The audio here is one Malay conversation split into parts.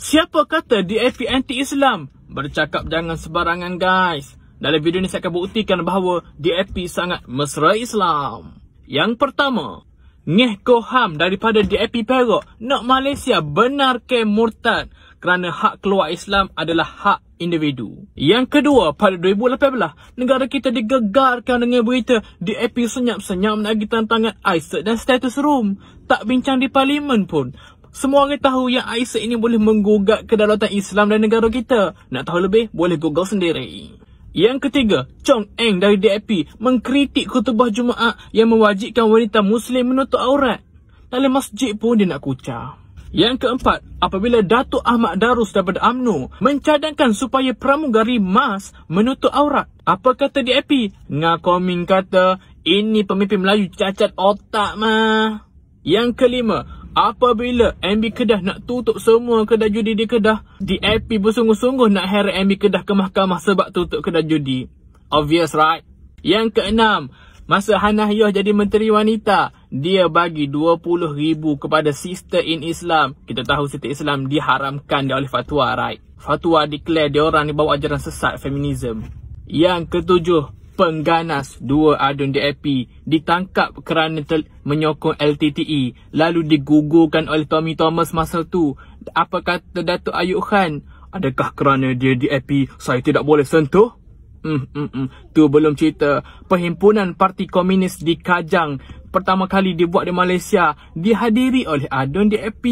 Siapa kata DAP anti-Islam? Bercakap jangan sebarangan guys. Dalam video ni saya akan buktikan bahawa DAP sangat mesra Islam. Yang pertama, Ngeh Koham daripada DAP Perak nak Malaysia benar ke murtad kerana hak keluar Islam adalah hak individu. Yang kedua, pada 2018, negara kita digegarkan dengan berita DAP senyap-senyap menagih tantangan ISIS dan status room. Tak bincang di parlimen pun. Semua orang tahu yang ISIS ini boleh menggugat kedaulatan Islam dan negara kita. Nak tahu lebih, boleh google sendiri. Yang ketiga, Chong Eng dari DAP mengkritik kutubah Jumaat yang mewajibkan wanita Muslim menutup aurat. Dari masjid pun dia nak kucar. Yang keempat, apabila Datuk Ahmad Darus daripada UMNO mencadangkan supaya pramugari mas menutup aurat. Apa kata DAP? Ngakoming kata, ini pemimpin Melayu cacat otak mah. Yang kelima, apabila MB Kedah nak tutup semua kedai judi di Kedah, DAP bersungguh-sungguh nak heret MB Kedah ke mahkamah sebab tutup kedai judi. Obvious right? Yang keenam, masa Hannah Yoh jadi menteri wanita, dia bagi RM20,000 kepada sister in Islam. Kita tahu sister Islam diharamkan dia oleh fatwa right? Fatwa declare dia orang ni bawa ajaran sesat feminism. Yang ketujuh, pengganas dua adun DAP ditangkap kerana tel- menyokong LTTE lalu digugurkan oleh Tommy Thomas masa tu. Apa kata Datuk Ayub Khan? Adakah kerana dia DAP saya tidak boleh sentuh? Hmm, hmm, hmm. Tu belum cerita Perhimpunan Parti Komunis di Kajang Pertama kali dibuat di Malaysia Dihadiri oleh Adun DAP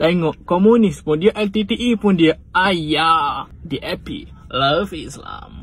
Tengok komunis pun dia LTTE pun dia Ayah DAP Love Islam